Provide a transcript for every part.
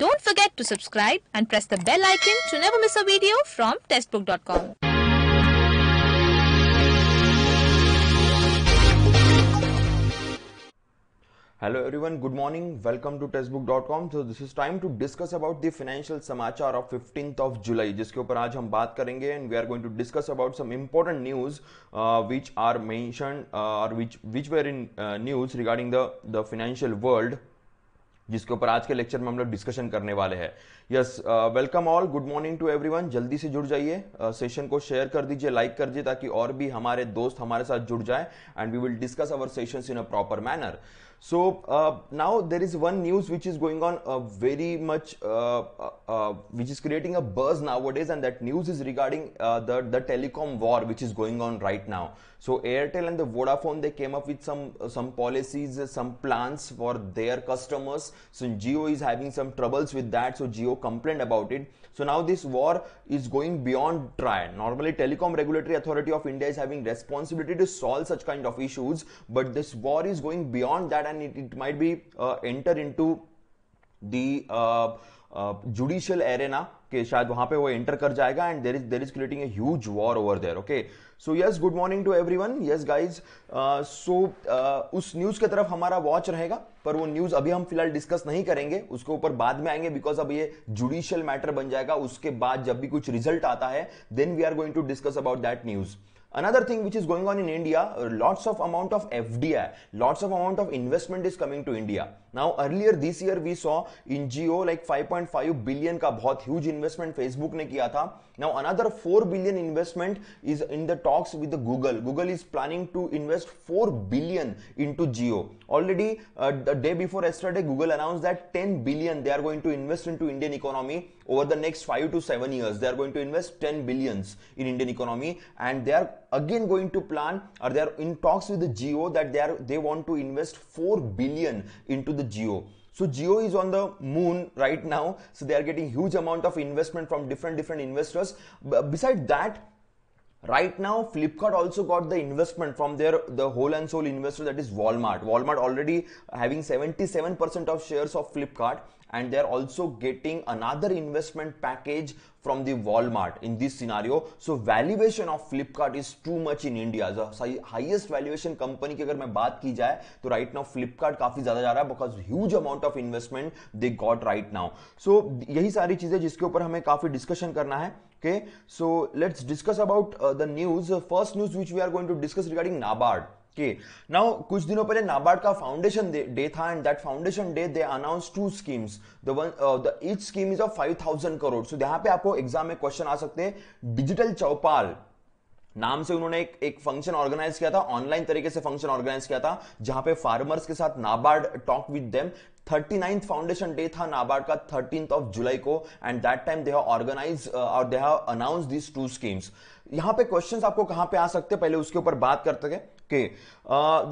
Don't forget to subscribe and press the bell icon to never miss a video from testbook.com. Hello everyone, good morning. Welcome to testbook.com. So this is time to discuss about the financial samachar of 15th of July जिसके ऊपर आज हम and we are going to discuss about some important news uh, which are mentioned uh, or which which were in uh, news regarding the the financial world जिसके ऊपर आज के lecture में हम लोग डिस्कशन करने वाले हैं yes welcome all good morning to everyone जल्दी से जुड़ जाइए सेशन uh, को शेयर कर दीजिए लाइक कर दीजिए ताकि और भी हमारे दोस्त हमारे साथ जुड़ जाए and we will discuss our session in a proper manner so now there is one news which is going on very much which is creating a buzz now what is and that news is regarding the telecom war which is going on right now So Airtel and the Vodafone they came up with some uh, some policies, uh, some plans for their customers. So Geo is having some troubles with that. So Geo complained about it. So now this war is going beyond Triad. Normally Telecom Regulatory Authority of India is having responsibility to solve such kind of issues, but this war is going beyond that, and it, it might be uh, enter into the uh, uh, judicial arena. के शायद वहां पे वो enter कर जाएगा and there so yes good morning to everyone yes guys so उस news की तरफ हमारा वॉच रहेगा पर वो न्यूज अभी हम फिलहाल डिस्कस नहीं करेंगे उसके ऊपर बाद में आएंगे बिकॉज अब ये जुडिशियल मैटर बन जाएगा उसके बाद जब भी कुछ रिजल्ट आता है then we are going to discuss about that news Another thing which is going on in India, lots of amount of FDI, lots of amount of investment is coming to India. Now earlier this year we saw in Geo like 5.5 billion ka बहुत huge investment Facebook ne किया tha. Now another 4 billion investment is in the talks with the Google. Google is planning to invest 4 billion into Geo already uh, the day before yesterday google announced that 10 billion they are going to invest into indian economy over the next 5 to 7 years they are going to invest 10 billions in indian economy and they are again going to plan or they are in talks with the geo that they are they want to invest 4 billion into the geo so Geo is on the moon right now. So they are getting huge amount of investment from different different investors. But besides that, right now flipkart also got the investment from their the whole and sole investor that is walmart walmart already having 77% of shares of flipkart and they're also getting another investment package from the Walmart in this scenario. So valuation of Flipkart is too much in India. The highest valuation company की अगर मैं बात की जाए तो right now Flipkart काफी ज्यादा जा रहा है because huge amount of investment they got right now. So यही सारी चीजें जिसके ऊपर हमें काफी डिस्कशन करना है okay so let's discuss about uh, the news uh, first news which we are going to discuss regarding nabard Okay. Now कुछ दिनों पहले नाबार्ड का फाउंडेशन डे था and that foundation day they announce two schemes the one the each scheme is of 5000 crore so यहां पे आपको exam में question आ सकते हैं डिजिटल चौपाल नाम से उन्होंने एक एक फंक्शन ऑर्गेनाइज किया था ऑनलाइन तरीके से फंक्शन ऑर्गेनाइज किया था जहां पे फार्मर्स के साथ NABARD talk with them thirty ninth foundation day था नाबार्ड का थर्टीन ऑफ जुलाई को and that time they have organize और they have announce this two schemes यहां पे क्वेश्चंस आपको कहां पे आ सकते हैं पहले उसके ऊपर बात करते हैं okay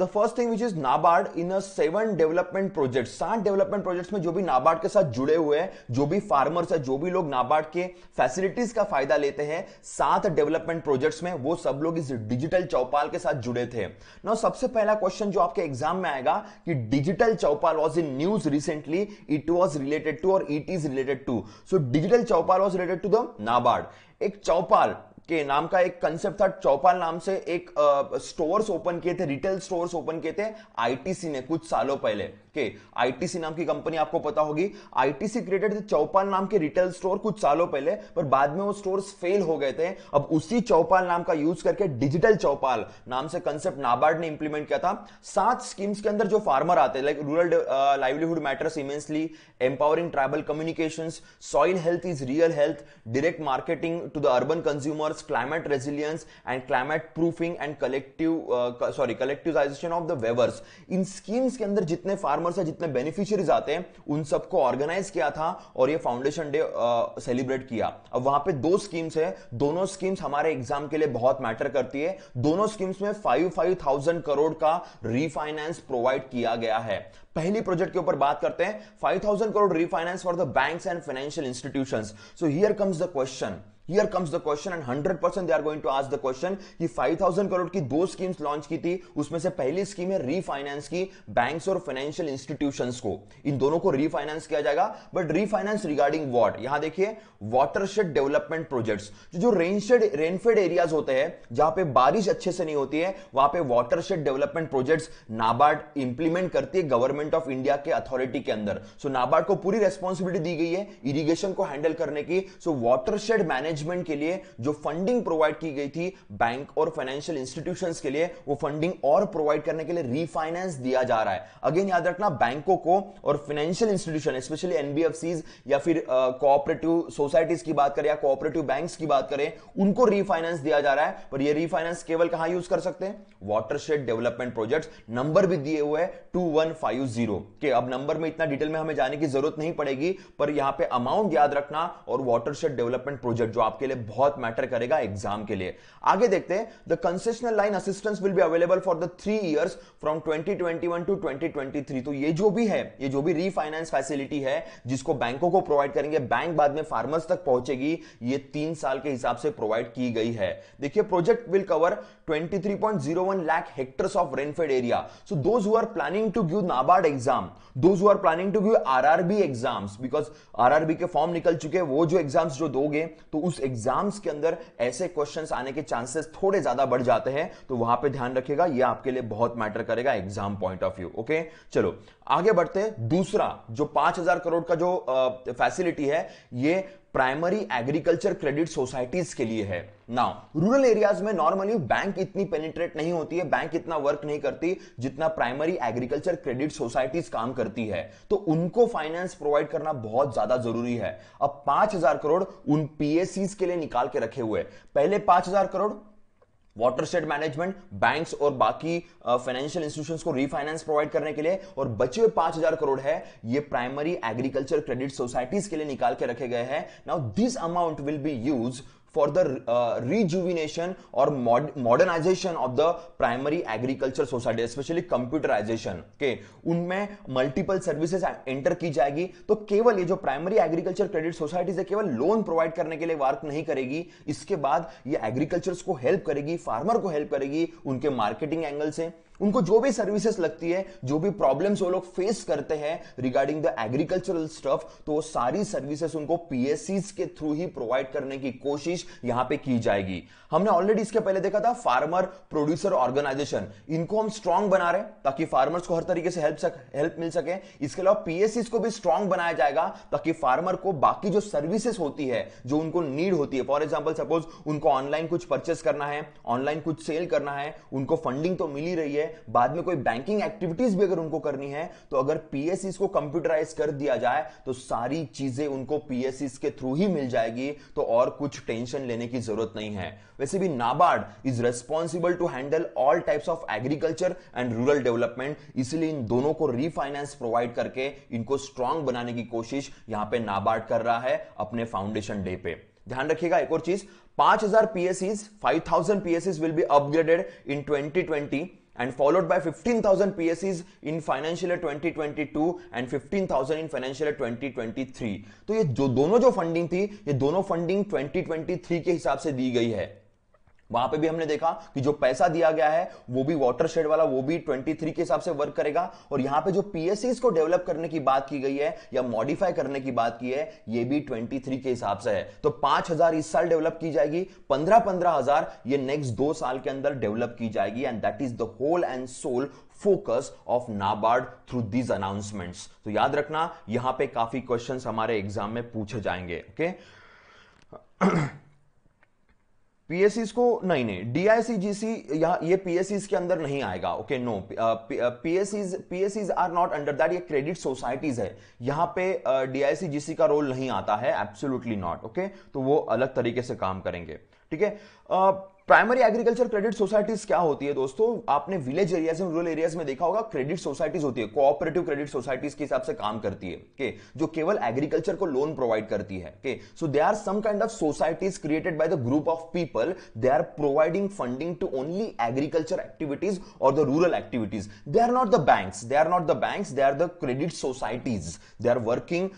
the first thing which is NABARD in seven development project सात डेवलपमेंट प्रोजेक्ट्स में जो भी नाबार्ड के साथ जुड़े हुए हैं जो भी फार्मर्स है जो भी लोग नाबार्ड के फैसिलिटीज का फायदा लेते हैं सात डेवलपमेंट प्रोजेक्ट्स में वो सब लोग इस डिजिटल चौपाल के साथ जुड़े थे ना सबसे पहला क्वेश्चन जो आपके एग्जाम में आएगा कि digital Chaupal was in news recently it was related to और it is related to so digital Chaupal was related to the NABARD एक चौपाल के नाम का एक कंसेप्ट था चौपाल नाम से एक स्टोर्स ओपन किए थे रिटेल स्टोर्स ओपन किए थे आईटीसी ने कुछ सालों पहले के आईटीसी नाम की कंपनी आपको पता होगी आईटीसी क्रिएटेड चौपाल नाम के रिटेल स्टोर कुछ सालों पहले पर बाद में वो स्टोर फेल हो गए थे अब उसी चौपाल नाम का यूज करके डिजिटल चौपाल नाम से कंसेप्ट नाबार्ड ने इंप्लीमेंट किया था सात स्कीम्स के अंदर जो फार्मर आते हैं like rural livelihood matters immensely empowering tribal communication soil health is real health direct marketing to the urban consumers climate resilience and climate proofing and collective sorry collectivisation of the weavers इन schemes के अंदर जितने farmer farmers है जितने beneficiaries आते हैं उन सबको ऑर्गेनाइज किया था और ये फाउंडेशन डे सेलिब्रेट किया अब वहां पे दो स्कीम्स है दोनों स्कीम्स हमारे एग्जाम के लिए बहुत मैटर करती है दोनों स्कीम्स में फाइव फाइव थाउजेंड करोड़ का रिफाइनेंस प्रोवाइड किया गया है पहली प्रोजेक्ट के ऊपर बात करते हैं 5000 crore refinance for the banks and financial institutions so here comes the question here comes the question and 100 percent they are going to ask the question कि 5000 करोड़ की दो स्कीम्स लॉन्च की थी उसमें से पहली स्कीम है रीफाइनेंस की बैंक्स और फाइनेंशियल इंस्टीट्यूशंस को इन दोनों को रीफाइनेंस किया जाएगा बट रीफाइनेंस रिगार्डिंग वॉट यहां देखिए वाटरशेड डेवलपमेंट प्रोजेक्ट्स जो रेनशेड रेनफेड एरियाज होते हैं जहां पे बारिश अच्छे से नहीं होती है वहां पे watershed development projects NABARD implement करती है गवर्नमेंट ऑफ इंडिया के अथॉरिटी के अंदर सो so, नाबार्ड को पूरी रेस्पॉन्सिबिलिटी दी गई है इरिगेशन को हैंडल करने की सो वाटरशेड मैनेज मैनेजमेंट के लिए जो फंडिंग प्रोवाइड की गई थी बैंक और फाइनेंशियल इंस्टीट्यूशंस के लिए वो फंडिंग और प्रोवाइड करने के लिए रीफाइनेंस दिया जा रहा है अगेन याद रखना बैंकों को और फाइनेंशियल इंस्टीट्यूशन स्पेशली एनबीएफसी या फिर कोऑपरेटिव सोसाइटीज की बात करें या कोऑपरेटिव बैंक की बात करें उनको रीफाइनेंस दिया जा रहा है पर ये रीफाइनेंस केवल कहां यूज कर सकते हैं वाटरशेड डेवलपमेंट प्रोजेक्ट नंबर भी दिए हुए टू वन फाइव जीरो के अब नंबर में इतना डिटेल में हमें जाने की जरूरत नहीं पड़ेगी पर यहां पे अमाउंट याद रखना और वाटरशेड डेवलपमेंट प्रोजेक्ट जो आपके लिए बहुत मैटर करेगा एग्जाम के लिए आगे देखते हैं the concessional line assistance will be available for the three years from 2021 to 2023 तो ये जो भी है ये जो भी रीफाइनेंस फैसिलिटी है जिसको बैंकों को प्रोवाइड करेंगे बैंक बाद में फार्मर्स तक पहुंचेगी ये तीन साल के हिसाब से प्रोवाइड की गई है देखिए project will cover 23.01 lakh hectares of rainfed area so those who are planning to give NABARD exam those who are planning to give RRB exams because RRB के फॉर्म निकल चुके हैं वो जो एग्जाम्स जो दोगे तो उस एग्जाम्स के अंदर ऐसे क्वेश्चंस आने के चांसेस थोड़े ज्यादा बढ़ जाते हैं तो वहां पे ध्यान रखिएगा ये आपके लिए बहुत मैटर करेगा exam point of view okay चलो आगे बढ़ते हैं दूसरा जो पांच हजार करोड़ का जो फैसिलिटी है ये प्राइमरी एग्रीकल्चर क्रेडिट सोसाइटीज के लिए है नाउ रूरल एरियाज में नॉर्मली बैंक इतनी पेनिट्रेट नहीं होती है बैंक इतना वर्क नहीं करती जितना प्राइमरी एग्रीकल्चर क्रेडिट सोसाइटीज काम करती है तो उनको फाइनेंस प्रोवाइड करना बहुत ज्यादा जरूरी है अब पांच हजार करोड़ उन पीएससी के लिए निकाल के रखे हुए पहले पांच हजार crore water state management banks और बाकी फाइनेंशियल इंस्टीट्यूशन को रीफाइनेंस प्रोवाइड करने के लिए और बचे हुए पांच हजार करोड़ है ये प्राइमरी एग्रीकल्चर क्रेडिट सोसाइटीज के लिए निकाल के रखे गए हैं now this amount will be use for the rejuvenation और modernisation of the primary agriculture society specially computerisation के उनमें मल्टीपल सर्विसेज एंटर की जाएगी तो केवल ये जो प्राइमरी एग्रीकल्चर क्रेडिट सोसाइटीज है केवल लोन प्रोवाइड करने के लिए वर्क नहीं करेगी इसके बाद ये एग्रीकल्चर को हेल्प करेगी फार्मर को हेल्प करेगी उनके मार्केटिंग एंगल से उनको जो भी सर्विसेज लगती है जो भी प्रॉब्लम्स वो लोग फेस करते हैं रिगार्डिंग द एग्रीकल्चरल स्टफ तो वो सारी सर्विसेज उनको पी के थ्रू ही प्रोवाइड करने की कोशिश यहां पे की जाएगी हमने ऑलरेडी इसके पहले देखा था फार्मर प्रोड्यूसर ऑर्गेनाइजेशन इनको हम स्ट्रांग बना रहे ताकि फार्मर्स को हर तरीके से हेल्प सक, हेल्प मिल सके इसके अलावा पीएससी को भी स्ट्रांग बनाया जाएगा ताकि फार्मर को बाकी जो सर्विसेज होती है जो उनको नीड होती है फॉर एग्जाम्पल सपोज उनको ऑनलाइन कुछ परचेस करना है ऑनलाइन कुछ सेल करना है उनको फंडिंग तो मिल ही रही है बाद में कोई बैंकिंग एक्टिविटीज भी अगर उनको करनी है तो अगर पीएससी को कंप्यूटराइज कर दिया जाए तो सारी चीजें उनको पीएससी के थ्रू ही मिल जाएगी तो और कुछ टेंशन लेने की जरूरत नहीं है वैसे भी NABARD is responsible to handle all types of agriculture and rural development इसलिए इन दोनों को रीफाइनेंस प्रोवाइड करके इनको स्ट्रांग बनाने की कोशिश यहां पे नाबार्ड कर रहा है अपने फाउंडेशन डे पे ध्यान रखिएगा एक और चीज 5000 हजार फाइव थाउजेंड पीएससीज will be upgraded in 2020 and followed by 15,000 PSCs in financial year 2022 and 15,000 in financial year 2023 तो ये जो दोनों जो फंडिंग थी ये दोनों फंडिंग 2023 के हिसाब से दी गई है वहां पे भी हमने देखा कि जो पैसा दिया गया है वो भी वाटर शेड वाला वो भी 23 के हिसाब से वर्क करेगा और यहां पे जो पीएससी को डेवलप करने की बात की गई है या मॉडिफाई करने की बात की है ये भी 23 के हिसाब से है तो 5000 इस साल डेवलप की जाएगी 15 पंद्रह हजार ये नेक्स्ट दो साल के अंदर डेवलप की जाएगी and that is the whole and sole focus of NABARD through these announcements तो याद रखना यहां पे काफी क्वेश्चंस हमारे एग्जाम में पूछे जाएंगे ओके okay? पीएससी को नहीं नहीं डीआईसीजीसी जीसी ये पीएससी के अंदर नहीं आएगा okay no PSC PSC are not under that ये क्रेडिट सोसाइटीज है यहां पे डीआईसी uh, का रोल नहीं आता है एब्सोल्युटली नॉट ओके तो वो अलग तरीके से काम करेंगे ठीक है uh, primary agriculture credit societies क्या होती है दोस्तों आपने village areas and rural areas में देखा होगा क्रेडिट सोसाइटीज होती है कोऑपरेटिव क्रेडिट सोसाइटीज के हिसाब से काम करती है के जो केवल एग्रीकल्चर को लोन प्रोवाइड करती है के so they are some kind of societies created by the group of people they are providing funding to only agriculture activities और the rural activities they are not the banks they are not the banks they are the credit societies they are working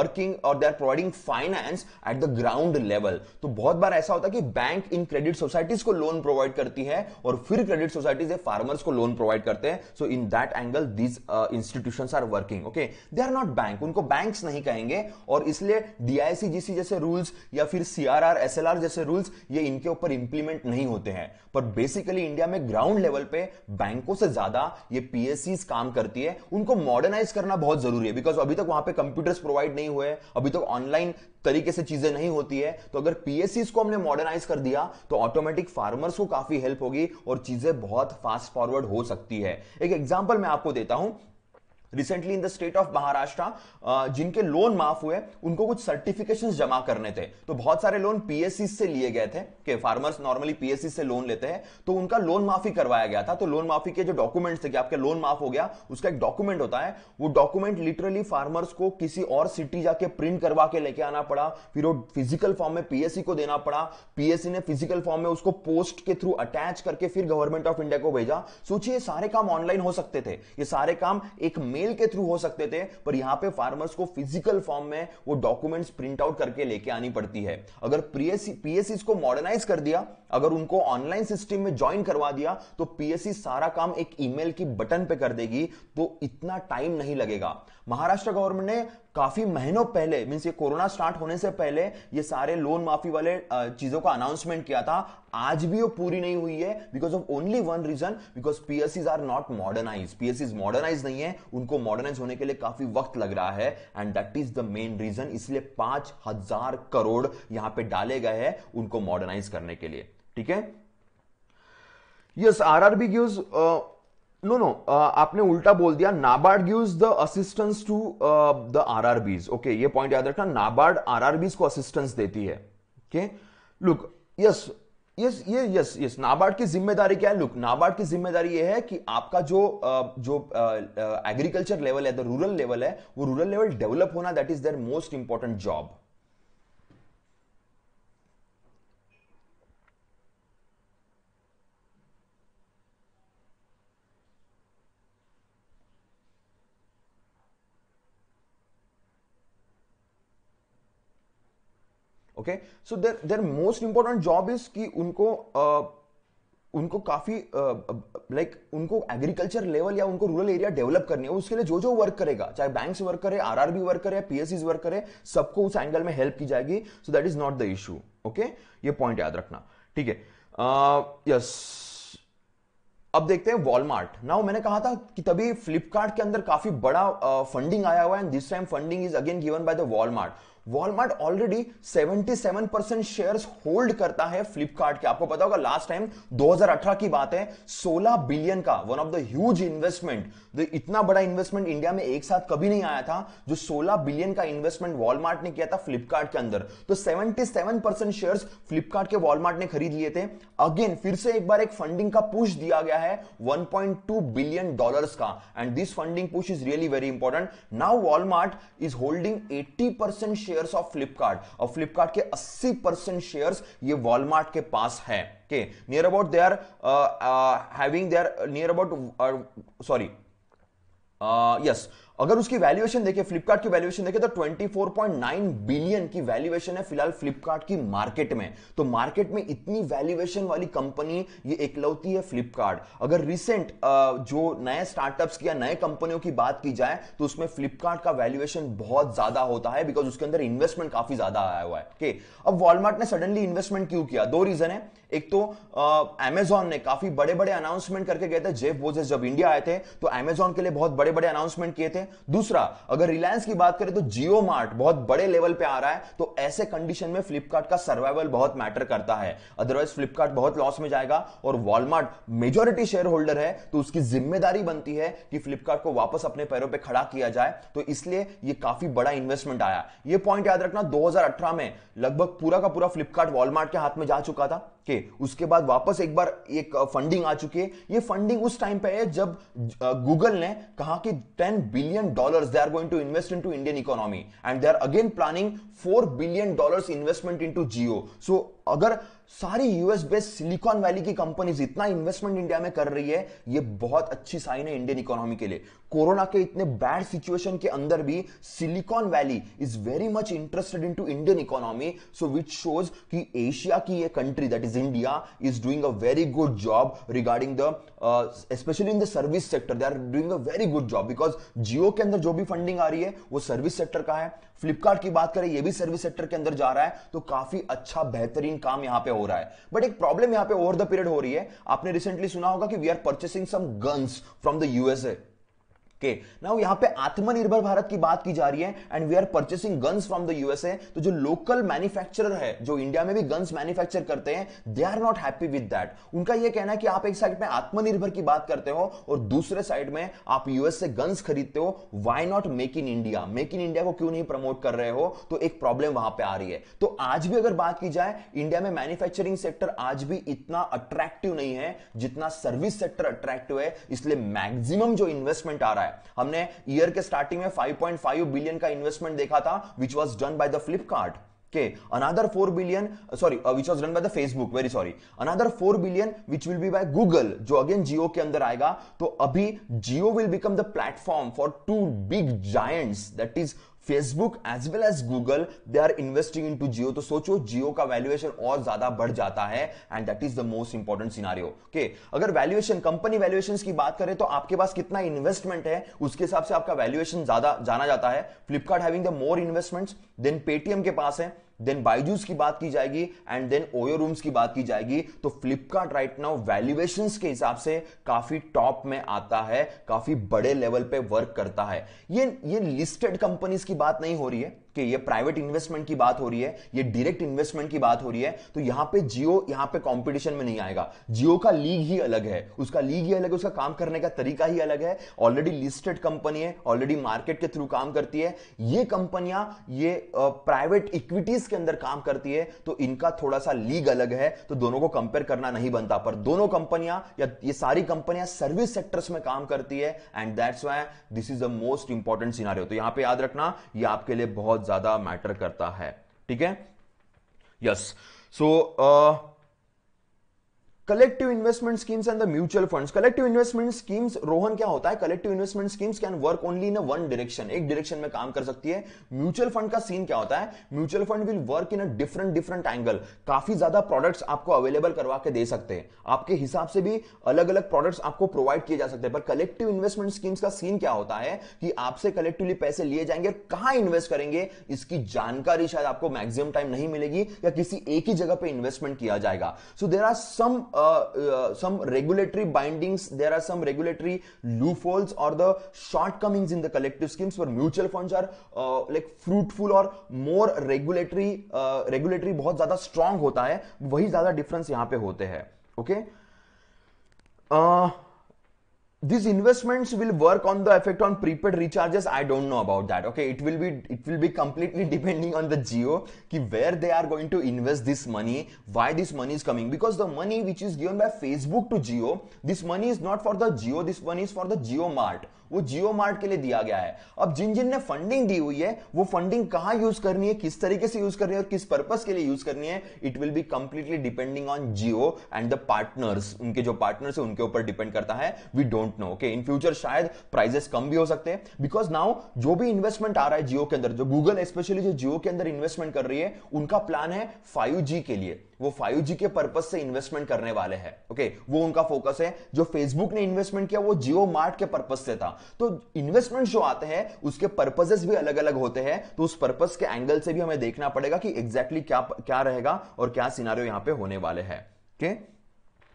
working और they are providing finance at the ground level तो बहुत बार ऐसा होता है कि bank इन credit societies को लोन प्रोवाइड करती है और फिर क्रेडिट सोसाइटीज या फार्मर्स को लोन प्रोवाइड करते हैं so in that angle these institution are working okay they are not bank उनको बैंक्स नहीं कहेंगे और इसलिए डीआईसी जीसी जैसे रूल्स या फिर सीआरआर एसएलआर जैसे रूल्स ये इनके ऊपर इंप्लीमेंट नहीं होते हैं पर बेसिकली इंडिया में ग्राउंड लेवल पे बैंकों से ज्यादा ये पीएससी काम करती है उनको मॉडर्नाइज करना बहुत जरूरी है बिकॉज अभी तक वहां पे कंप्यूटर्स प्रोवाइड नहीं हुए अभी तक ऑनलाइन तरीके से चीजें नहीं होती है तो अगर पीएससी को हमने मॉडर्नाइज कर दिया तो ऑटोमेटिक फार्मर्स को काफी हेल्प होगी और चीजें बहुत फास्ट फॉरवर्ड हो सकती है एक एग्जाम्पल मैं आपको देता हूं recently in the state of Maharashtra जिनके लोन माफ हुए उनको कुछ सर्टिफिकेशन जमा करने थे तो बहुत सारे लोन पीएससी से लिए गए थे कि फार्मर्स नॉर्मली पीएससी से लोन लेते हैं तो उनका लोन माफी करवाया गया था तो लोन माफी के जो डॉक्यूमेंट्स थे कि आपके लोन माफ हो गया उसका एक डॉक्यूमेंट होता है वो डॉक्यूमेंट लिटरली फार्मर्स को किसी और सिटी जाके प्रिंट करवा के लेके आना पड़ा फिर वो फिजिकल फॉर्म में पीएससी को देना पड़ा पीएससी ने फिजिकल फॉर्म में उसको पोस्ट के थ्रू अटैच करके फिर गवर्नमेंट ऑफ इंडिया को भेजा सोचिए सारे काम ऑनलाइन हो सकते थे ये सारे काम एक मेल के थ्रू हो सकते थे पर यहां पे फार्मर्स को फिजिकल फॉर्म में वो डॉक्यूमेंट्स प्रिंट आउट करके लेके आनी पड़ती है अगर पीएससी को मॉडर्नाइज कर दिया अगर उनको ऑनलाइन सिस्टम में ज्वाइन करवा दिया तो पीएससी सारा काम एक ईमेल की बटन पे कर देगी तो इतना टाइम नहीं लगेगा महाराष्ट्र गवर्नमेंट ने काफी महीनों पहले मीन्स ये कोरोना स्टार्ट होने से पहले ये सारे लोन माफी वाले चीजों का अनाउंसमेंट किया था आज भी वो पूरी नहीं हुई है because of only one reason because पीएससीज are not modernise पीएससीज modernise नहीं है उनको मॉडर्नाइज होने के लिए काफी वक्त लग रहा है and that is the main reason इसलिए पांच हजार करोड़ यहां पर डाले गए हैं उनको मॉडर्नाइज करने के लिए ठीक है yes R R B gives no no uh, आपने उल्टा बोल दिया NABARD gives the assistance to the RRBs okay ये पॉइंट याद रखना नाबार्ड आरआरबीज को असिस्टेंस देती है ओके लुक यस यस ये यस यस नाबार्ड की जिम्मेदारी क्या है लुक नाबार्ड की जिम्मेदारी ये है कि आपका जो uh, जो एग्रीकल्चर uh, लेवल है द रूरल लेवल है वो रूरल लेवल डेवलप होना that is their most important job okay so their their most important job is कि उनको uh, उनको काफी लाइक uh, like, उनको एग्रीकल्चर लेवल या उनको रूरल एरिया डेवलप करनी है उसके लिए जो जो वर्क करेगा चाहे बैंक वर्क करे आरआरबी वर्क करे पीएससी वर्क करे सबको उस एंगल में हेल्प की जाएगी so that is not the issue okay ये पॉइंट याद रखना ठीक है यस अब देखते हैं वॉलमार्ट नाउ मैंने कहा था कि तभी फ्लिपकार्ट के अंदर काफी बड़ा फंडिंग uh, आया हुआ है and this time funding is again given by the Walmart Walmart already 77 percent share hold करता है फ्लिपकार्ट के आपको पता होगा लास्ट टाइम 2018 की बात है 16 बिलियन का one of the huge investment जो इतना बड़ा इन्वेस्टमेंट इंडिया में एक साथ कभी नहीं आया था जो 16 बिलियन का इन्वेस्टमेंट वॉलमार्ट ने किया था फ्लिपकार्ट के अंदर तो 77 परसेंट शेयर फ्लिपकार्ट के वॉलमार्ट ने खरीद लिए थे अगेन फिर से एक बार एक फंडिंग का पुश दिया गया है 1.2 बिलियन डॉलर्स का and this funding push is really very important now Walmart is holding 80 percent share shares of Flipkart और फ्लिपकार्ट के 80 परसेंट शेयर ये वॉलमार्ट के पास है के near about they are having they near about sorry yes अगर उसकी वैल्यूएशन देखें फ्लिपकार्ट की वैल्यूएशन देखें तो 24.9 बिलियन की वैल्यूएशन है फिलहाल फ्लिपकार्ट की मार्केट में तो मार्केट में इतनी वैल्यूएशन वाली कंपनी ये इकलौती है फ्लिपकार्ट अगर रिसेंट जो नए स्टार्टअप्स या नए कंपनियों की बात की जाए तो उसमें फ्लिपकार्ट का वैल्यूएशन बहुत ज्यादा होता है बिकॉज उसके अंदर इन्वेस्टमेंट काफी ज्यादा आया हुआ है अब वॉलमार्ट ने सडनली इन्वेस्टमेंट क्यों किया दो रीजन है एक तो एमेजॉन ने काफी बड़े बड़े अनाउंसमेंट करके गए थे जेफ बोजेस जब इंडिया आए थे तो अमेजॉन के लिए बहुत बड़े बड़े अनाउंसमेंट किए थे दूसरा अगर रिलायंस की बात करें तो जियो मार्ट बहुत बड़े लेवल पे आ रहा है तो ऐसे कंडीशन में फ्लिपकार्ट का सर्वाइवल बहुत मैटर करता है अदरवाइज फ्लिपकार्ट बहुत लॉस में जाएगा और वॉलमार्ट मेजोरिटी शेयर होल्डर है तो उसकी जिम्मेदारी बनती है कि फ्लिपकार्ट को वापस अपने पैरों पर खड़ा किया जाए तो इसलिए यह काफी बड़ा इन्वेस्टमेंट आया ये पॉइंट याद रखना 2018 में लगभग पूरा का पूरा फ्लिपकार्ट वॉलमार्ट के हाथ में जा चुका था कि करके उसके बाद वापस एक बार एक फंडिंग आ चुकी है ये फंडिंग उस टाइम पे है जब गूगल ने कहा कि 10 billion dollars they are going to invest into Indian economy and they are again planning 4 billion dollars investment into Jio so अगर सारी यूएस बेस्ड सिलिकॉन वैली की कंपनीज इतना इन्वेस्टमेंट इंडिया में कर रही है ये बहुत अच्छी साइन है इंडियन इकोनॉमी के लिए कोरोना के इतने बैड सिचुएशन के अंदर भी Silicon Valley is very much interested in to Indian economy so which shows कि एशिया की ये country that is India is doing a very good job regarding the specially in the service sector they are doing a very good job because Jio के अंदर जो भी funding आ रही है वो सर्विस सेक्टर का है फ्लिपकार्ट की बात करें ये भी सर्विस सेक्टर के अंदर जा रहा है तो काफी अच्छा बेहतरीन सेम काम यहां पे हो रहा है बट एक प्रॉब्लम यहां पे ओवर द पीरियड हो रही है आपने रिसेंटली सुना होगा कि we are purchasing some guns from the USA के नाउ यहां पे आत्मनिर्भर भारत की बात की जा रही है and we are purchasing guns from the USA तो जो लोकल मैन्युफैक्चरर है जो इंडिया में भी गन्स मैन्युफैक्चर करते हैं they are not happy with that उनका यह कहना है कि आप एक साइड में आत्मनिर्भर की बात करते हो और दूसरे साइड में आप यूएस से गन्स खरीदते हो why not make in India make in India को क्यों नहीं प्रमोट कर रहे हो तो एक प्रॉब्लम वहां पर आ रही है तो आज भी अगर बात की जाए इंडिया में मैन्युफैक्चरिंग सेक्टर आज भी इतना अट्रैक्टिव नहीं है जितना सर्विस सेक्टर अट्रैक्टिव है इसलिए मैक्सिमम जो इन्वेस्टमेंट आ रहा है है हमने ईयर के स्टार्टिंग में 5.5 बिलियन का इन्वेस्टमेंट देखा था which was done by the Flipkart के another four billion sorry which was done by the Facebook very sorry another four billion which will be by Google जो अगेन जियो के अंदर आएगा तो अभी Jio will become the platform for two big giant that is Facebook as well as Google they are investing into Jio तो सोचो जियो का valuation और ज्यादा बढ़ जाता है and that is the most important scenario okay अगर वैल्यूएशन कंपनी वैल्यूएशन की बात करें तो आपके पास कितना इन्वेस्टमेंट है उसके हिसाब से आपका वैल्यूएशन ज्यादा जाना जाता है Flipkart having the more investment than Paytm के पास है देन बाइजूस की बात की जाएगी एंड देन ओयो रूम्स की बात की जाएगी तो फ्लिपकार्ट राइट नाउ वैल्यूएशन के हिसाब से काफी टॉप में आता है काफी बड़े लेवल पे वर्क करता है ये ये लिस्टेड कंपनीज की बात नहीं हो रही है कि ये प्राइवेट इन्वेस्टमेंट की बात हो रही है ये डायरेक्ट इन्वेस्टमेंट की बात हो रही है तो यहां पे जियो यहां पे कंपटीशन में नहीं आएगा जियो का लीग ही अलग है उसका लीग ही अलग है उसका काम करने का तरीका ही अलग है ऑलरेडी लिस्टेड कंपनी है ऑलरेडी मार्केट के थ्रू काम करती है ये कंपनियां ये प्राइवेट इक्विटीज के अंदर काम करती है तो इनका थोड़ा सा लीग अलग है तो दोनों को कंपेयर करना नहीं बनता पर दोनों कंपनियां या ये सारी कंपनियां सर्विस सेक्टर्स में काम करती है and that's why this is the most important scenario तो यहां पे याद रखना ये आपके लिए बहुत ज़्यादा मैटर करता है ठीक है yes so uh, collective investment schemes and the mutual funds collective investment schemes Rohan क्या होता है collective investment schemes can work only in one direction एक डायरेक्शन में काम कर सकती है म्यूचुअल फंड का सीन क्या होता है mutual fund will work in a different different angle काफी ज्यादा प्रोडक्ट्स आपको अवेलेबल करवा के दे सकते हैं आपके हिसाब से भी अलग अलग प्रोडक्ट्स आपको प्रोवाइड किए जा सकते हैं पर कलेक्टिव इन्वेस्टमेंट स्कीम्स का सीन क्या होता है कि आपसे कलेक्टिवली पैसे लिए जाएंगे और कहां इन्वेस्ट करेंगे इसकी जानकारी शायद आपको मैक्सिमम टाइम नहीं मिलेगी या किसी एक ही जगह पर इन्वेस्टमेंट किया जाएगा so there are some some regulatory bindings, there are some regulatory loopholes or the shortcomings in the collective schemes where mutual funds are uh, like fruitful or more regulatory uh, regulatory बहुत ज्यादा strong होता है वही ज्यादा difference यहाँ पे होते हैं okay uh, these investments will work on the effect on prepaid recharges i don't know about that okay it will be it will be completely depending on the geo ki where they are going to invest this money why this money is coming because the money which is given by facebook to geo this money is not for the geo this money is for the geo mart वो जियो mart के लिए दिया गया है अब जिन जिन ने funding दी हुई है वो फंडिंग कहां यूज करनी है किस तरीके से यूज करनी है और किस पर्पज के लिए यूज करनी है it will be completely depending on Jio and the partners उनके जो पार्टनर्स है उनके ऊपर डिपेंड करता है we don't know okay in future शायद प्राइजेस कम भी हो सकते हैं बिकॉज नाउ जो भी इन्वेस्टमेंट आ रहा है जियो के अंदर जो गूगल स्पेशली जो जियो के अंदर इन्वेस्टमेंट कर रही है उनका प्लान है फाइव के लिए वो जी के पर्पज से इन्वेस्टमेंट करने वाले हैं ओके वो उनका फोकस है जो फेसबुक ने इन्वेस्टमेंट किया वो जियो मार्ट के पर्पज से था तो इन्वेस्टमेंट जो आते हैं उसके पर्पजेस भी अलग अलग होते हैं तो उस पर्पज के एंगल से भी हमें देखना पड़ेगा कि एग्जैक्टली exactly क्या क्या रहेगा और क्या सिनारियो यहां पे होने वाले हैं okay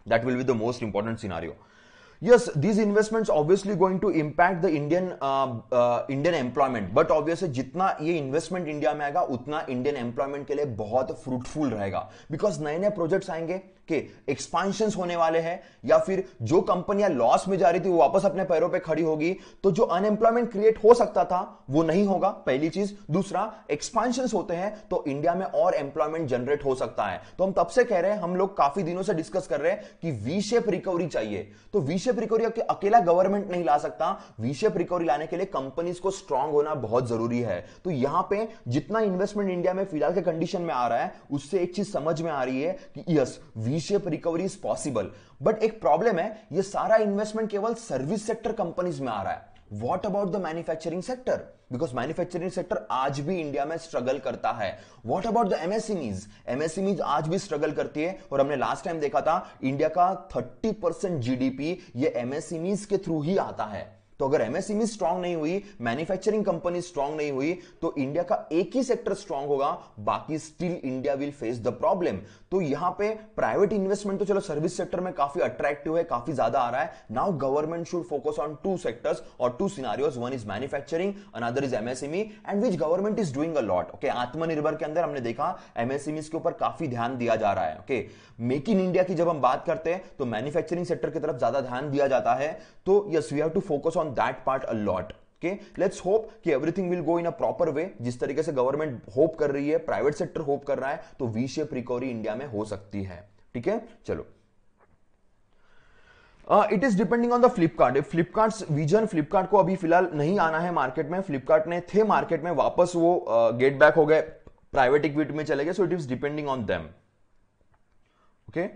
that will be the most important scenario yes these investments obviously going to impact the indian uh, uh, indian employment but obviously jitna ye investment india mein aayega utna indian employment ke liye bahut fruitful rahega because naye naye projects aayenge के expansion होने वाले हैं या फिर जो कंपनियां loss में जा रही थी वो वापस अपने पैरों पे खड़ी होगी तो जो अनएम्प्लॉयमेंट क्रिएट हो सकता था वो नहीं होगा पहली चीज दूसरा एक्सपांशन होते हैं तो इंडिया में और एम्प्लॉयमेंट जनरेट हो सकता है तो हम तब से कह रहे हैं हम लोग काफी दिनों से डिस्कस कर रहे हैं कि वीशेप रिकवरी चाहिए तो वीशेप रिकवरी अकेला गवर्नमेंट नहीं ला सकता वीशेप रिकवरी लाने के लिए कंपनीज को स्ट्रांग होना बहुत जरूरी है तो यहां पे जितना इन्वेस्टमेंट इंडिया में फिलहाल के कंडीशन में आ रहा है उससे एक चीज समझ में आ रही है कि yes V shape recovery is possible but एक प्रॉब्लम है ये सारा इन्वेस्टमेंट केवल सर्विस सेक्टर कंपनीज में आ रहा है what about the manufacturing sector because manufacturing sector आज भी इंडिया में स्ट्रगल करता है what about the MSMEs MSMEs आज भी स्ट्रगल करती है और हमने लास्ट टाइम देखा था इंडिया का थर्टी परसेंट जीडीपी ये एमएसएमईज के थ्रू ही आता है तो अगर एमएसएमई स्ट्रांग नहीं हुई मैन्युफैक्चरिंग कंपनी स्ट्रांग नहीं हुई तो इंडिया का एक ही सेक्टर स्ट्रांग होगा बाकी still India will face the problem तो यहां पे प्राइवेट इन्वेस्टमेंट तो चलो सर्विस सेक्टर में काफी अट्रैक्टिव है काफी ज्यादा आ रहा है now government should focus on two sectors और two scenarios one is manufacturing another is MSME and which government is doing a lot okay Aatmanirbhar के अंदर हमने देखा एमएसएमई e के ऊपर काफी ध्यान दिया जा रहा है ओके मेक इन इंडिया की जब हम बात करते हैं तो मैन्युफैक्चरिंग सेक्टर की तरफ ज्यादा ध्यान दिया जाता है तो yes we have to focus on on that part a lot let's hope कि everything will go in a proper way जिस तरीके से गवर्नमेंट होप कर रही है प्राइवेट सेक्टर होप कर रहा है तो वी शेप रिकवरी इंडिया में हो सकती है ठीक है चलो it is depending on the Flipkart Flipkart vision Flipkart को अभी फिलहाल नहीं आना है मार्केट में फ्लिपकार्ट ने थे मार्केट में वापस वो गेट uh, बैक हो गए प्राइवेट इक्विटी में चले गए so it is depending on them okay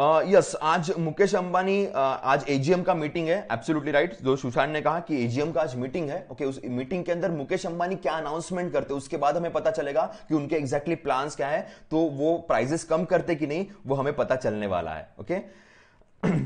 yes uh, yes, आज मुकेश अंबानी uh, आज एजीएम का मीटिंग है एब्सोल्युटली राइट जो सुशांत ने कहा कि एजीएम का आज मीटिंग है ओके okay, उस मीटिंग के अंदर मुकेश अंबानी क्या अनाउंसमेंट करते हैं उसके बाद हमें पता चलेगा कि उनके एग्जैक्टली exactly प्लान्स क्या है तो वो प्राइजेस कम करते कि नहीं वो हमें पता चलने वाला है ओके okay?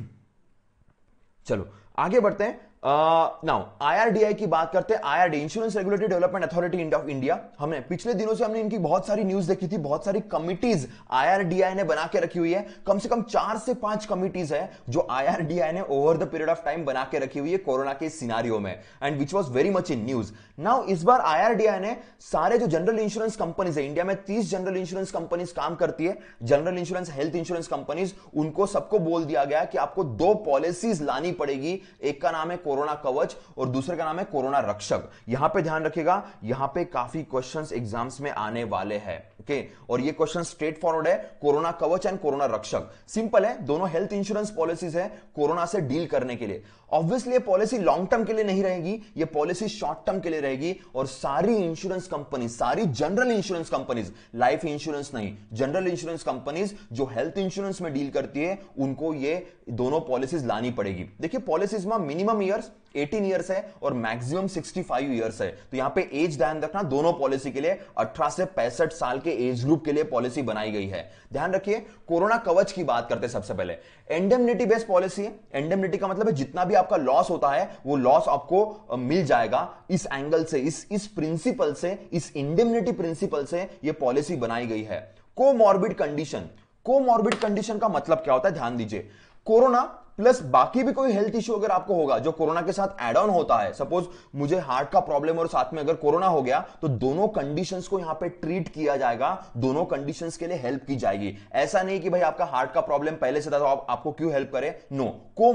चलो आगे बढ़ते हैं नाउ आईआरडीआई की बात करते हैं IRD insurance regulatory development authority of India हमने पिछले दिनों से हमने इनकी बहुत सारी न्यूज देखी थी बहुत सारी कमिटीज आईआरडीआई ने बना के रखी हुई है कम से कम चार से पांच कमिटीज है जो आईआरडीआई ने over the period of time बना के रखी हुई है कोरोना के सिनारियो में and which was very much in news now इस बार आईआरडीआई ने सारे जो जनरल इंश्योरेंस कंपनीज है इंडिया में तीस जनरल इंश्योरेंस कंपनीज काम करती है general insurance health insurance companies उनको सबको बोल दिया गया कि आपको दो पॉलिसीज लानी पड़ेगी एक का नाम है कोरोना कवच और दूसरे का नाम है कोरोना रक्षक यहां पे ध्यान रखिएगा यहां पे काफी क्वेश्चंस एग्जाम्स में आने वाले हैं ओके और ये क्वेश्चन स्ट्रेट फॉरवर्ड है corona Kavach and corona Rakshak simple है दोनों हेल्थ इंश्योरेंस पॉलिसीज है कोरोना से डील करने के लिए ऑब्वियसली ये पॉलिसी लॉन्ग टर्म के लिए नहीं रहेगी ये पॉलिसी शॉर्ट टर्म के लिए रहेगी और सारी इंश्योरेंस कंपनी सारी general insurance companies life insurance नहीं जनरल इंश्योरेंस कंपनीज जो हेल्थ इंश्योरेंस में डील करती है उनको ये दोनों पॉलिसीज लानी पड़ेगी देखिए पॉलिसीज में मिनिमम ईयर ईयर्स 18 ईयर्स है और मैक्सिमम 65 ईयर्स है तो यहां पे एज ध्यान रखना दोनों पॉलिसी के लिए 18 से पैंसठ साल के एज ग्रुप के लिए पॉलिसी बनाई गई है ध्यान रखिए कोरोना कवच की बात करते हैं सबसे पहले एंडेमनिटी बेस्ड पॉलिसी है एंडेमनिटी का मतलब है जितना भी आपका लॉस होता है वो लॉस आपको मिल जाएगा इस एंगल से इस इस प्रिंसिपल से इस इंडेमनिटी प्रिंसिपल से ये पॉलिसी बनाई गई है कोमॉर्बिड कंडीशन कोमॉर्बिड कंडीशन का मतलब क्या होता है ध्यान दीजिए कोरोना प्लस बाकी भी कोई हेल्थ इश्यू अगर आपको होगा जो कोरोना के साथ एड ऑन होता है सपोज मुझे हार्ट का प्रॉब्लम और साथ में अगर कोरोना हो गया तो दोनों कंडीशंस को यहां पे ट्रीट किया जाएगा दोनों कंडीशंस के लिए हेल्प की जाएगी ऐसा नहीं कि भाई आपका हार्ट का प्रॉब्लम पहले से था तो आप, आपको क्यों हेल्प करें नो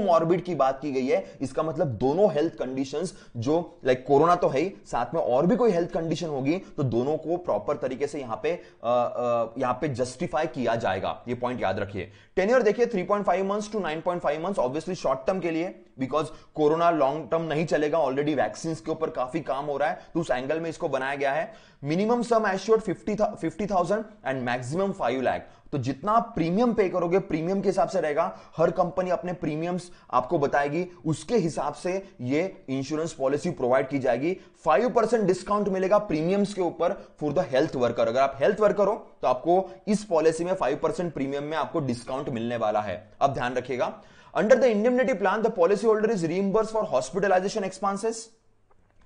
मॉर्बिड की बात की गई है इसका मतलब दोनों हेल्थ कंडीशन जो लाइक कोरोना तो है ही साथ में और भी कोई हेल्थ कंडीशन होगी तो दोनों को प्रॉपर तरीके से यहां पे यहां पे जस्टिफाई किया जाएगा ये पॉइंट याद रखिए टेन्योर देखिए five months two nine five month symptoms obviously short term के लिए बिकॉज कोरोना लॉन्ग टर्म नहीं चलेगा ऑलरेडी वैक्सीन के ऊपर काफी काम हो रहा है तो उस एंगल में इसको बनाया गया है minimum sum assure fifty fifty thousand and maximum five lakh तो जितना प्रीमियम पे करोगे प्रीमियम के हिसाब से रहेगा हर कंपनी अपने प्रीमियम्स आपको बताएगी उसके हिसाब से ये इंश्योरेंस पॉलिसी प्रोवाइड की जाएगी फाइव परसेंट डिस्काउंट मिलेगा प्रीमियम्स के ऊपर फॉर द हेल्थ वर्कर अगर आप हेल्थ वर्कर हो तो आपको इस पॉलिसी में फाइव परसेंट प्रीमियम में आपको डिस्काउंट मिलने वाला है अब ध्यान रखिएगा Under the indemnity plan, the policyholder is reimbursed for hospitalization expenses,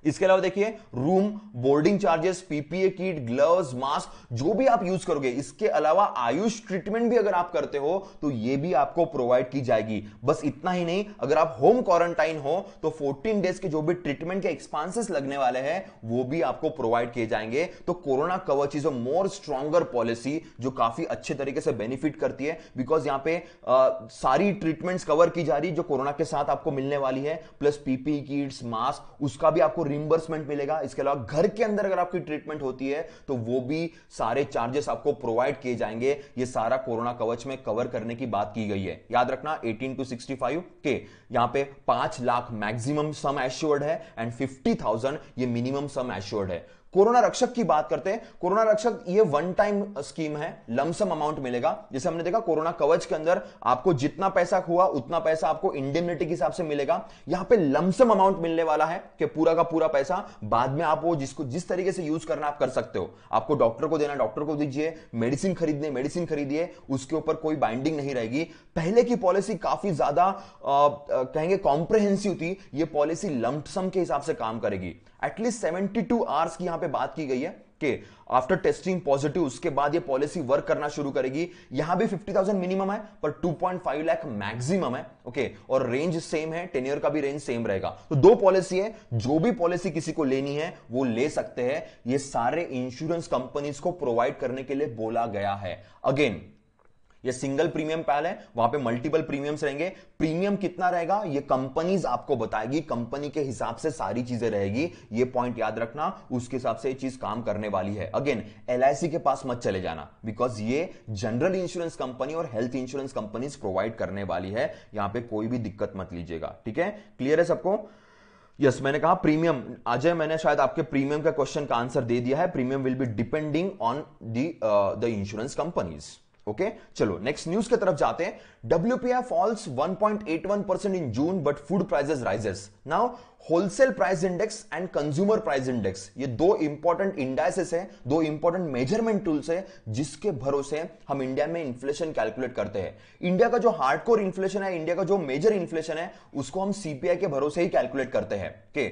इसके अलावा देखिए room boarding charges PPE kit gloves mask जो भी आप यूज करोगे इसके अलावा आयुष ट्रीटमेंट भी अगर आप करते हो तो ये भी आपको प्रोवाइड की जाएगी बस इतना ही नहीं अगर आप होम क्वारंटाइन हो तो 14 डेज के जो भी ट्रीटमेंट के एक्सपांसेस लगने वाले हैं वो भी आपको प्रोवाइड किए जाएंगे तो corona Kavach is a more stronger policy जो काफी अच्छे तरीके से बेनिफिट करती है बिकॉज यहाँ पे आ, सारी ट्रीटमेंट्स कवर की जा रही जो कोरोना के साथ आपको मिलने वाली है प्लस पीपी किट्स मास्क उसका भी आपको रिमबर्समेंट मिलेगा इसके अलावा घर के अंदर अगर आपकी ट्रीटमेंट होती है तो वो भी सारे चार्जेस आपको प्रोवाइड किए जाएंगे ये सारा कोरोना कवच में कवर करने की बात की गई है याद रखना 18 टू 65 के यहां पे पांच लाख मैक्सिमम सम एश्योर्ड है एंड फिफ्टी ये मिनिमम सम एश्योर्ड है कोरोना रक्षक की बात करते हैं कोरोना रक्षक ये वन टाइम स्कीम है लमसम अमाउंट मिलेगा जैसे हमने देखा कोरोना कवच के अंदर आपको जितना पैसा हुआ उतना पैसा आपको इंडेमनिटी के हिसाब से मिलेगा यहां पे लमसम अमाउंट मिलने वाला है कि पूरा का पूरा पैसा बाद में आप वो जिसको जिस तरीके से यूज करना आप कर सकते हो आपको डॉक्टर को देना डॉक्टर को दीजिए मेडिसिन खरीदने मेडिसिन खरीदिए उसके ऊपर कोई बाइंडिंग नहीं रहेगी पहले की पॉलिसी काफी ज्यादा कहेंगे कॉम्प्रेहेंसिव थी ये पॉलिसी लमसम के हिसाब से काम करेगी एटलीस्ट सेवेंटी टू आवर्स की यहां पे बात की गई है कि आफ्टर टेस्टिंग पॉजिटिव उसके बाद ये पॉलिसी वर्क करना शुरू करेगी यहां भी फिफ्टी थाउजेंड मिनिमम है पर two point five lakh maximum है ओके और रेंज सेम है टेन्योर का भी रेंज सेम रहेगा तो दो पॉलिसी है जो भी पॉलिसी किसी को लेनी है वो ले सकते हैं ये सारे इंश्योरेंस कंपनीज को प्रोवाइड करने के लिए बोला गया है अगेन ये सिंगल प्रीमियम पैल है वहां पे मल्टीपल प्रीमियम्स रहेंगे प्रीमियम कितना रहेगा ये कंपनीज आपको बताएगी कंपनी के हिसाब से सारी चीजें रहेगी ये पॉइंट याद रखना उसके हिसाब से ये चीज काम करने वाली है अगेन एल के पास मत चले जाना बिकॉज ये जनरल इंश्योरेंस कंपनी और हेल्थ इंश्योरेंस कंपनीज प्रोवाइड करने वाली है यहां पर कोई भी दिक्कत मत लीजिएगा ठीक है क्लियर है सबको यस yes, मैंने कहा प्रीमियम अजय मैंने शायद आपके प्रीमियम का क्वेश्चन का आंसर दे दिया है premium will be depending on the the insurance companies okay चलो नेक्स्ट न्यूज की तरफ जाते हैं WPI falls 1.81 percent in June but food prices rises now wholesale price index and consumer price index ये दो इंपॉर्टेंट इंडाइसेस है दो important measurement tools है जिसके भरोसे हम इंडिया में इन्फ्लेशन कैलकुलेट करते हैं इंडिया का जो हार्ड कोर इन्फ्लेशन है इंडिया का जो मेजर इन्फ्लेशन है उसको हम सीपीआई के भरोसे ही कैलकुलेट करते हैं okay?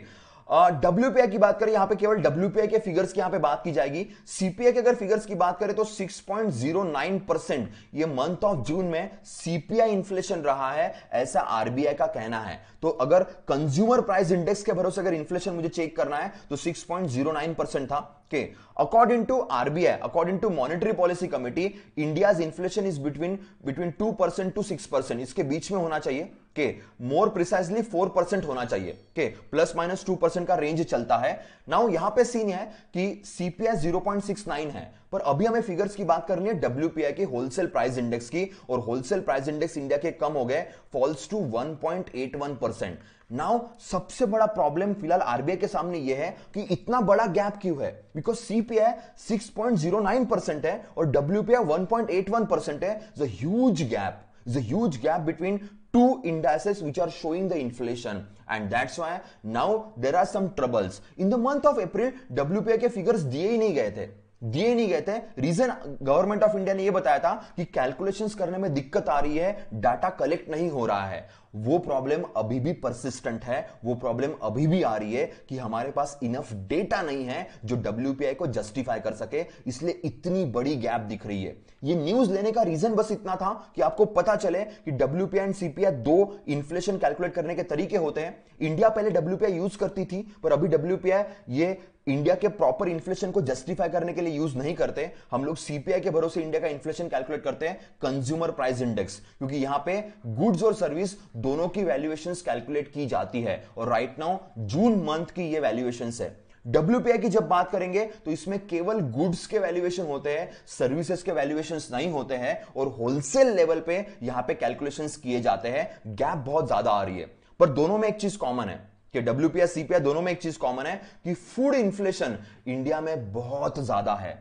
डब्ल्यू की बात करें यहां पे केवल डब्ल्यू के फिगर्स की यहां पे बात की जाएगी सीपीआई के अगर फिगर्स की बात करें तो 6.09 परसेंट ये मंथ ऑफ जून में सीपीआई इन्फ्लेशन रहा है ऐसा आरबीआई का कहना है तो अगर कंज्यूमर प्राइस इंडेक्स के भरोसे अगर इन्फ्लेशन मुझे चेक करना है तो 6.09 परसेंट था के according to RBI according to monetary policy committee India inflation is between between two percent to six percent इसके बीच में होना चाहिए के मोर प्रिसाइसली फोर परसेंट होना चाहिए के प्लस माइनस टू परसेंट का रेंज चलता है नाउ यहां पे सीन है कि CPI zero point six nine है पर अभी हमें फिगर्स की बात करनी है डब्ल्यू पी आई के होलसेल प्राइस इंडेक्स की और होलसेल प्राइस इंडेक्स इंडिया के कम हो गए falls to one point eight one percent now सबसे बड़ा प्रॉब्लम फिलहाल आरबीआई के सामने यह है कि इतना बड़ा गैप क्यों है because CPI six point zero nine percent है और W P I one point eight one percent है huge gap huge gap between two indices which are showing the inflation and that's why now there are some troubles in the month of april wpi ke figures diye hi nahi gaye the दिए नहीं गए थे reason government of India ने यह बताया था कि calculations करने में दिक्कत आ रही है डाटा कलेक्ट नहीं हो रहा है वो प्रॉब्लम अभी भी परसिस्टेंट है वो प्रॉब्लम अभी भी आ रही है कि हमारे पास इनफ डेटा नहीं है जो डब्ल्यू को जस्टिफाई कर सके इसलिए इतनी बड़ी गैप दिख रही है ये न्यूज लेने का रीजन बस इतना था कि आपको पता चले कि डब्ल्यू एंड सीपीआई दो इन्फ्लेशन कैलकुलेट करने के तरीके होते हैं इंडिया पहले डब्ल्यू यूज करती थी पर अभी डब्ल्यू ये इंडिया के प्रॉपर इन्फ्लेशन को जस्टिफाई करने के लिए यूज नहीं करते हम लोग सीपीआई के भरोसे इंडिया का इन्फ्लेशन कैलकुलेट करते हैं कंज्यूमर प्राइस इंडेक्स क्योंकि यहां पे गुड्स और सर्विस दोनों की वैल्यूएशन कैलकुलेट की जाती है और राइट नाउ जून मंथ की ये वैल्यूएशन है डब्ल्यूपीआई की जब बात करेंगे तो इसमें केवल गुड्स के वैल्यूएशन होते हैं सर्विसेज के वैल्यूएशन नहीं होते हैं और होलसेल लेवल पे यहां पे कैलकुलेशंस किए जाते हैं गैप बहुत ज्यादा आ रही है पर दोनों में एक चीज कॉमन है कि डब्ल्यूपीआई सीपीआई दोनों में एक चीज कॉमन है कि फूड इन्फ्लेशन इंडिया में बहुत ज्यादा है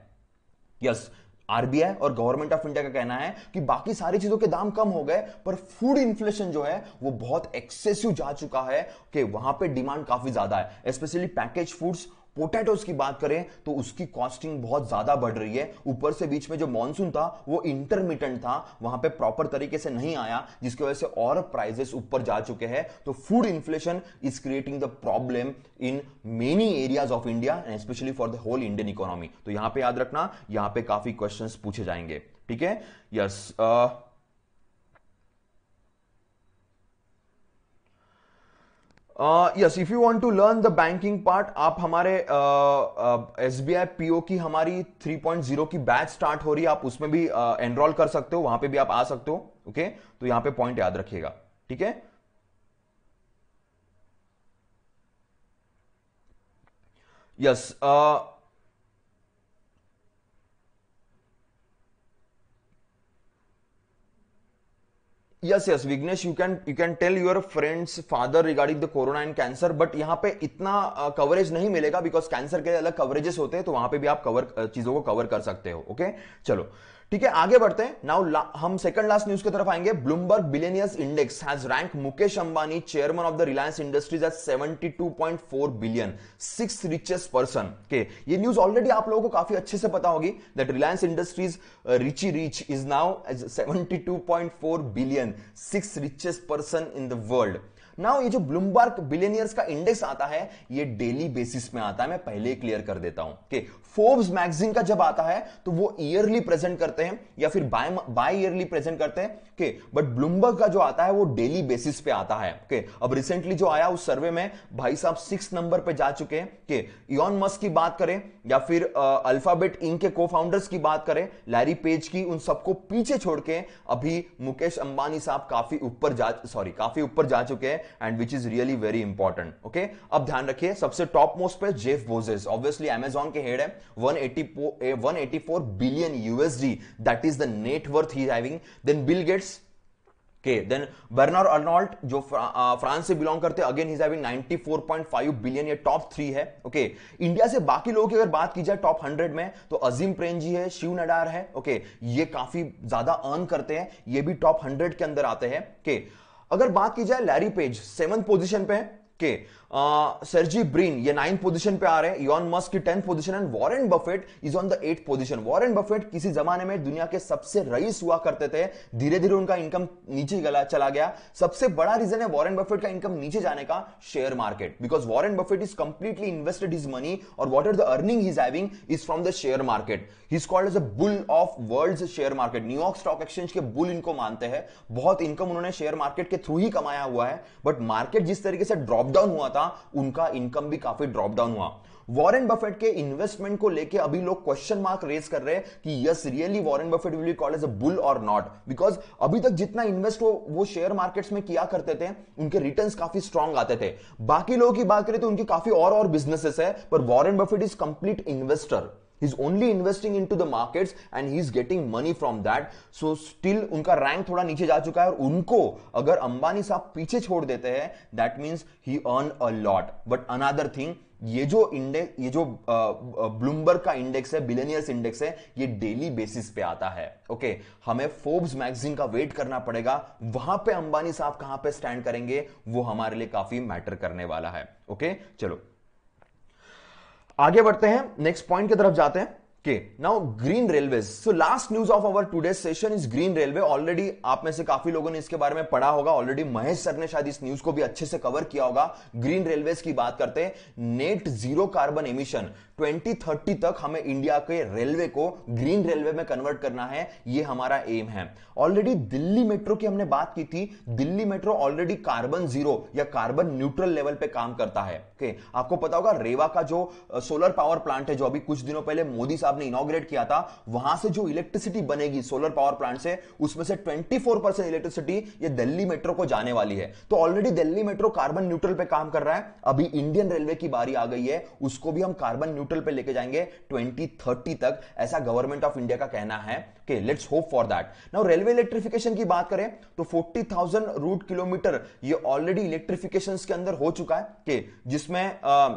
यस yes, आरबीआई और गवर्नमेंट ऑफ इंडिया का कहना है कि बाकी सारी चीजों के दाम कम हो गए पर फूड इन्फ्लेशन जो है वो बहुत एक्सेसिव जा चुका है कि वहां पे डिमांड काफी ज्यादा है स्पेशली पैकेज फूड्स पोटैटोज की बात करें तो उसकी कॉस्टिंग बहुत ज्यादा बढ़ रही है ऊपर से बीच में जो मानसून था वो इंटरमीडियंट था वहां पे प्रॉपर तरीके से नहीं आया जिसकी वजह से और प्राइजेस ऊपर जा चुके हैं तो food inflation is creating the problem in many areas of India and specially for the whole Indian economy तो यहां पे याद रखना यहां पे काफी क्वेश्चन पूछे जाएंगे ठीक है yes yes, uh, yes if you want to learn the banking part आप हमारे S B I P O की हमारी 3.0 की बैच स्टार्ट हो रही है आप उसमें भी एनरोल uh, कर सकते हो वहां पे भी आप आ सकते हो ओके okay? तो यहां पे पॉइंट याद रखिएगा ठीक है yes uh, yes yes Vignesh you can you can tell your friend's father regarding the corona and cancer but यहाँ पे इतना कवरेज uh, नहीं मिलेगा बिकॉज कैंसर के अलग कवरेजेस होते हैं तो वहां पे भी आप कवर uh, चीजों को कवर कर सकते हो ओके okay? चलो ठीक है आगे बढ़ते हैं नाउ हम सेकंड लास्ट न्यूज की तरफ आएंगे Bloomberg billionaires index has rank Mukesh Ambani chairman of the Reliance Industries at 72.4 billion six richest person के ये न्यूज ऑलरेडी आप लोगों को काफी अच्छे से पता होगी that Reliance Industries richie rich is now as seventy billion six richest person in the world now ये जो ब्लूमबर्ग बिलियनियर्स का इंडेक्स आता है ये डेली बेसिस में आता है मैं पहले ही क्लियर कर देता हूं कि फोर्ब्स मैगजीन का जब आता है तो वो ईयरली प्रेजेंट करते हैं या फिर बाय बाय ईयरली प्रेजेंट करते हैं के बट ब्लूमबर्ग का जो आता है वो डेली बेसिस पे आता है के अब रिसेंटली जो आया उस सर्वे में भाई साहब सिक्स नंबर पे जा चुके हैं के इॉन मस्क की बात करें या फिर अल्फाबेट इंक के को फाउंडर्स की बात करें लैरी पेज की उन सबको पीछे छोड़ के अभी मुकेश अंबानी साहब काफी ऊपर जा सॉरी काफी ऊपर जा चुके हैं and which is really very important okay अब ध्यान रखिए सबसे टॉप मोस्ट पे जेफ बोजेस ऑब्वियसली एमेजॉन के हेड है 184 184 billion USD that is the net worth he having then Bill Gates के देन बर्नर अर्नॉल्ट जो फ्रांस से बिलोंग करते हैं अगेन इज हैविंग 94.5 बिलियन ये टॉप थ्री है ओके okay. इंडिया से बाकी लोगों की अगर बात की जाए टॉप हंड्रेड में तो अजीम प्रेम जी है शिव नडार है ओके okay. ये काफी ज्यादा अर्न करते हैं ये भी टॉप हंड्रेड के अंदर आते हैं के okay. अगर बात की जाए लैरी पेज सेवन पोजीशन पे है के सर्जी ब्रीन ये नाइन्थ पोजीशन पे आ रहे हैं इलॉन मस्क की tenth position and Warren Buffett is on the eight position Warren Buffett किसी जमाने में दुनिया के सबसे रईस हुआ करते थे धीरे धीरे उनका इनकम नीचे गला चला गया सबसे बड़ा रीजन है वॉरेन बफेट का इनकम नीचे जाने का share market because Warren Buffett is completely invested is money और what are the earning his having is from the share market he is called as a bull of world share market New York stock exchange के bull इनको मानते हैं बहुत income उन्होंने share market के through ही कमाया हुआ है बट मार्केट जिस तरीके से ड्रॉप डाउन हुआ था था उनका इनकम भी काफी ड्रॉप डाउन हुआ वॉरेन बफेट के इन्वेस्टमेंट को लेके अभी लोग क्वेश्चन मार्क रेज कर रहे हैं कि yes really Warren Buffett will be called as a bull और नॉट बिकॉज अभी तक जितना इन्वेस्ट वो वो शेयर मार्केट्स में किया करते थे उनके रिटर्न्स काफी स्ट्रांग आते थे बाकी लोगों की बात करें तो उनकी काफी और और बिजनेसेस है पर Warren Buffett is complete investor he's only investing into the markets and he's getting money from that so still उनका रैंक थोड़ा नीचे जा चुका है और उनको अगर अंबानी साहब पीछे छोड़ देते हैं that means he earn a lot but another thing ये जो इंडेक्स ये जो ब्लूमबर्ग का इंडेक्स है बिलेनियर्स इंडेक्स है ये डेली बेसिस पे आता है ओके हमें फोर्ब्स मैगजीन का वेट करना पड़ेगा वहां पे अंबानी साहब कहां पे स्टैंड करेंगे वो हमारे लिए काफी मैटर करने वाला है ओके चलो आगे बढ़ते हैं नेक्स्ट पॉइंट की तरफ जाते हैं okay now green railway so last news of our today session is green railway already आप में से काफी लोगों ने इसके बारे में पढ़ा होगा ऑलरेडी महेश सर ने शायद इस न्यूज को भी अच्छे से कवर किया होगा ग्रीन रेलवे की बात करते हैं नेट जीरो कार्बन एमिशन 2030 तक हमें इंडिया के रेलवे को ग्रीन रेलवे में कन्वर्ट करना है ये हमारा एम है ऑलरेडी दिल्ली मेट्रो की हमने बात की थी Delhi metro already carbon zero या कार्बन न्यूट्रल लेवल पे काम करता है okay, आपको पता होगा रेवा का जो सोलर पावर प्लांट है जो अभी कुछ दिनों पहले मोदी साहब साहब ने इनोग्रेट किया था वहां से जो इलेक्ट्रिसिटी बनेगी सोलर पावर प्लांट से उसमें से 24 परसेंट इलेक्ट्रिसिटी ये दिल्ली मेट्रो को जाने वाली है तो already Delhi metro carbon neutral पे काम कर रहा है अभी इंडियन रेलवे की बारी आ गई है उसको भी हम कार्बन न्यूट्रल पे लेके जाएंगे ट्वेंटी तक ऐसा गवर्नमेंट ऑफ इंडिया का कहना है कि let's hope for that now railway electrification की बात करें तो 40,000 रूट किलोमीटर ये ऑलरेडी इलेक्ट्रिफिकेशन के अंदर हो चुका है कि जिसमें आ,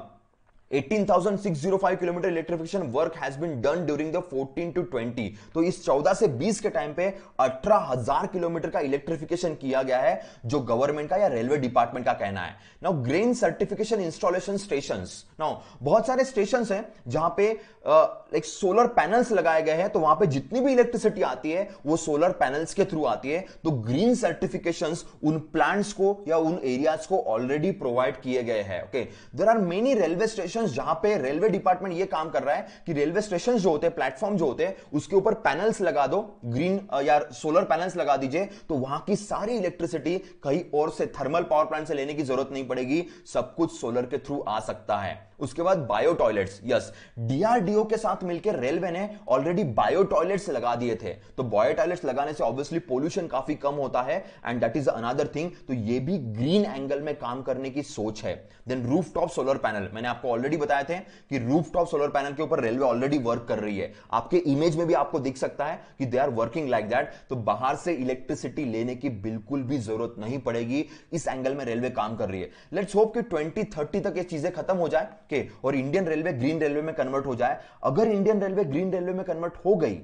18,605 kilometer electrification work has been done during the 14 to 20 तो इस 14 से 20 के टाइम पे 18,000 किलोमीटर का इलेक्ट्रिफिकेशन किया गया है जो गवर्नमेंट का या रेलवे डिपार्टमेंट का कहना है now green certification installation station now बहुत सारे स्टेशन है जहां पे लाइक सोलर पैनल्स लगाए गए हैं तो वहां पे जितनी भी इलेक्ट्रिसिटी आती है वो सोलर पैनल्स के थ्रू आती है तो ग्रीन सर्टिफिकेशन उन प्लांट्स को या उन एरियाज को ऑलरेडी प्रोवाइड किए गए हैं okay there are many railway station station जहां पे रेलवे डिपार्टमेंट ये काम कर रहा है कि रेलवे स्टेशन जो होते हैं प्लेटफॉर्म जो होते हैं उसके ऊपर पैनल्स लगा दो ग्रीन या सोलर पैनल्स लगा दीजिए तो वहां की सारी इलेक्ट्रिसिटी कहीं और से थर्मल पावर प्लांट से लेने की जरूरत नहीं पड़ेगी सब कुछ सोलर के थ्रू आ सकता है उसके बाद बायो टॉयलेट्स यस डीआरडीओ के साथ मिलकर रेलवे ने ऑलरेडी बायो टॉयलेट्स लगा दिए थे तो बायो टॉयलेट्स लगाने से ऑब्वियसली पोल्यूशन काफी कम होता है and that is another thing तो ये भी ग्रीन एंगल में काम करने की सोच है then roof top solar panel मैंने आपको ऑलरेडी ऑलरेडी बताए थे कि रूफ टॉप सोलर पैनल के ऊपर रेलवे ऑलरेडी वर्क कर रही है आपके इमेज में भी आपको दिख सकता है कि they are working like that तो बाहर से इलेक्ट्रिसिटी लेने की बिल्कुल भी जरूरत नहीं पड़ेगी इस एंगल में रेलवे काम कर रही है लेट्स होप कि 2030 तक ये चीजें खत्म हो जाए के और इंडियन रेलवे ग्रीन रेलवे में कन्वर्ट हो जाए अगर इंडियन रेलवे ग्रीन रेलवे में कन्वर्ट हो गई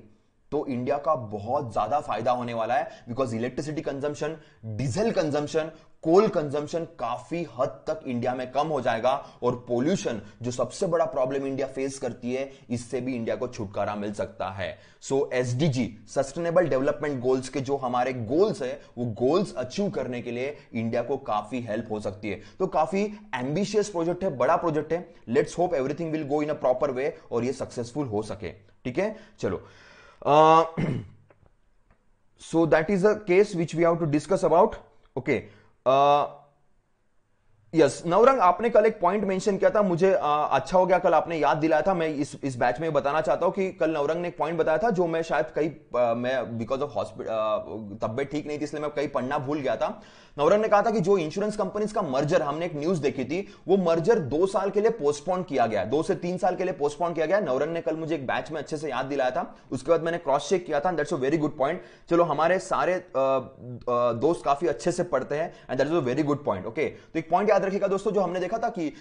तो इंडिया का बहुत ज्यादा फायदा होने वाला है because electricity consumption diesel consumption coal consumption काफी हद तक इंडिया में कम हो जाएगा और पोल्यूशन जो सबसे बड़ा प्रॉब्लम इंडिया फेस करती है इससे भी इंडिया को छुटकारा मिल सकता है so as sustainable development goals के जो हमारे गोल्स है वो गोल्स अचीव करने के लिए इंडिया को काफी हेल्प हो सकती है तो काफी एम्बिशियस प्रोजेक्ट है बड़ा प्रोजेक्ट है let's hope everything will go in a proper way और ये सक्सेसफुल हो सके ठीक है चलो so that is a case which we have to discuss about okay yes Navrang आपने कल एक पॉइंट मेंशन किया था मुझे आ, अच्छा हो गया कल आपने याद दिलाया था मैं इस इस बैच में बताना चाहता हूं कि कल नवरंग ने एक पॉइंट बताया था जो मैं शायद कई मैं बिकॉज ऑफ हॉस्पिटल तबियत ठीक नहीं थी इसलिए मैं कहीं पढ़ना भूल गया था नवरन ने कहा था कि जो इंश्योरेंस कंपनीज का मर्जर हमने एक न्यूज देखी थी वो मर्जर दो साल के लिए पोस्टपोन किया गया दो से तीन साल के लिए पोस्टपोन किया गया नवरन ने कल मुझे एक बैच में अच्छे से याद दिलाया था उसके बाद मैंने क्रॉस चेक किया था that's a very good point चलो हमारे सारे दोस्त काफी अच्छे से पढ़ते हैं and is a very good point okay तो एक पॉइंट याद रखिएगा दोस्तों जो हमने देखा था कि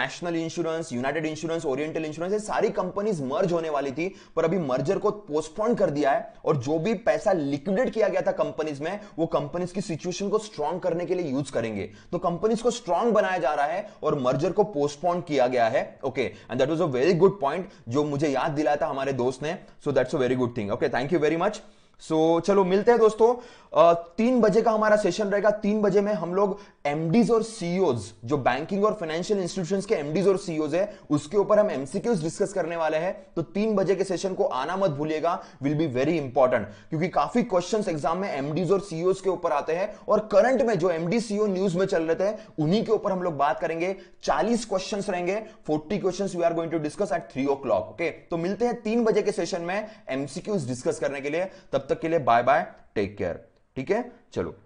national insurance united insurance oriental insurance ये सारी कंपनीज मर्ज होने वाली थी पर अभी मर्जर को पोस्टपोन कर दिया है और जो भी पैसा लिक्विडेट किया गया था कंपनीज में वो कंपनीज की सिचुएशन को स्ट्रॉन्ग स्ट्रांग करने के लिए यूज करेंगे तो कंपनीज को स्ट्रांग बनाया जा रहा है और मर्जर को पोस्टपोन किया गया है okay and that was a very good point जो मुझे याद दिलाया था हमारे दोस्त ने so that's a very good thing okay thank you very much so so, चलो मिलते हैं दोस्तों तीन बजे का हमारा सेशन रहेगा तीन बजे में हम लोग एमडीज और सीईओज e जो बैंकिंग और फाइनेंशियल इंस्टीट्यूशन के एमडीज और सीईओज e है उसके ऊपर हम एमसीक्यूज डिस्कस करने वाले हैं तो तीन बजे के सेशन को आना मत भूलिएगा विल बी वेरी इंपॉर्टेंट क्योंकि काफी क्वेश्चन एग्जाम में एमडीज और सीईओज e के ऊपर आते हैं और करंट में जो एमडी सीओ न्यूज में चल रहे थे उन्हीं के ऊपर हम लोग बात करेंगे चालीस क्वेश्चन रहेंगे forty question we are going to discuss at three o'clock okay तो मिलते हैं तीन बजे के सेशन में एमसीक्यूज डिस्कस करने के लिए तब तब तक के लिए बाय बाय टेक केयर ठीक है चलो